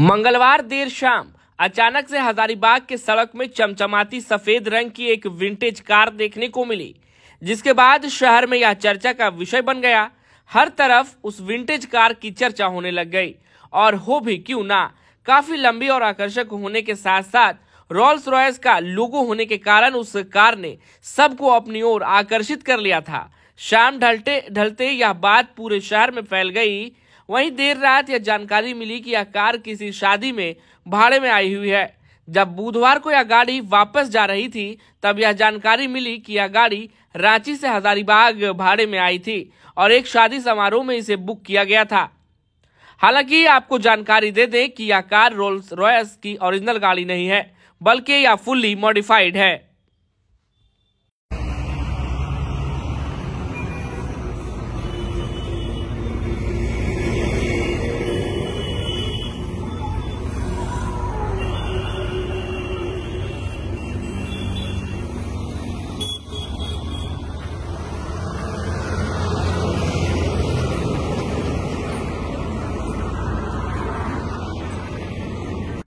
मंगलवार देर शाम अचानक से हजारीबाग के सड़क में चमचमाती सफेद रंग की एक विंटेज कार देखने को मिली जिसके बाद शहर में यह चर्चा का विषय बन गया हर तरफ उस विंटेज कार की चर्चा होने लग गई और हो भी क्यों ना काफी लंबी और आकर्षक होने के साथ साथ रॉल्स रॉयस का लोगो होने के कारण उस कार ने सबको अपनी ओर आकर्षित कर लिया था शाम ढलते ढलते यह बात पूरे शहर में फैल गई वहीं देर रात यह जानकारी मिली कि यह कार किसी शादी में भाड़े में आई हुई है जब बुधवार को यह गाड़ी वापस जा रही थी तब यह जानकारी मिली कि यह गाड़ी रांची से हजारीबाग भाड़े में आई थी और एक शादी समारोह में इसे बुक किया गया था हालांकि आपको जानकारी दे दें कि यह कार रोल्स रॉयस की ओरिजिनल गाड़ी नहीं है बल्कि यह फुल्ली मॉडिफाइड है